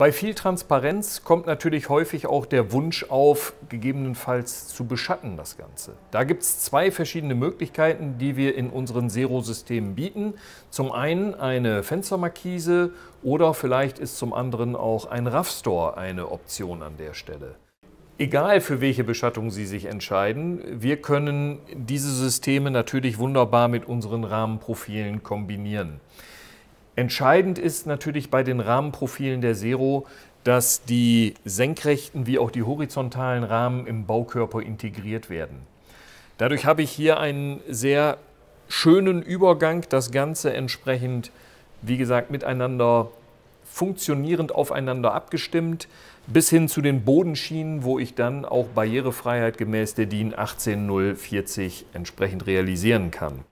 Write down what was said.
Bei viel Transparenz kommt natürlich häufig auch der Wunsch auf, gegebenenfalls zu beschatten das Ganze. Da gibt es zwei verschiedene Möglichkeiten, die wir in unseren Zero-Systemen bieten. Zum einen eine Fenstermarkise oder vielleicht ist zum anderen auch ein RAF-Store eine Option an der Stelle. Egal für welche Beschattung Sie sich entscheiden, wir können diese Systeme natürlich wunderbar mit unseren Rahmenprofilen kombinieren. Entscheidend ist natürlich bei den Rahmenprofilen der Zero, dass die senkrechten wie auch die horizontalen Rahmen im Baukörper integriert werden. Dadurch habe ich hier einen sehr schönen Übergang, das Ganze entsprechend, wie gesagt, miteinander funktionierend aufeinander abgestimmt, bis hin zu den Bodenschienen, wo ich dann auch Barrierefreiheit gemäß der DIN 18040 entsprechend realisieren kann.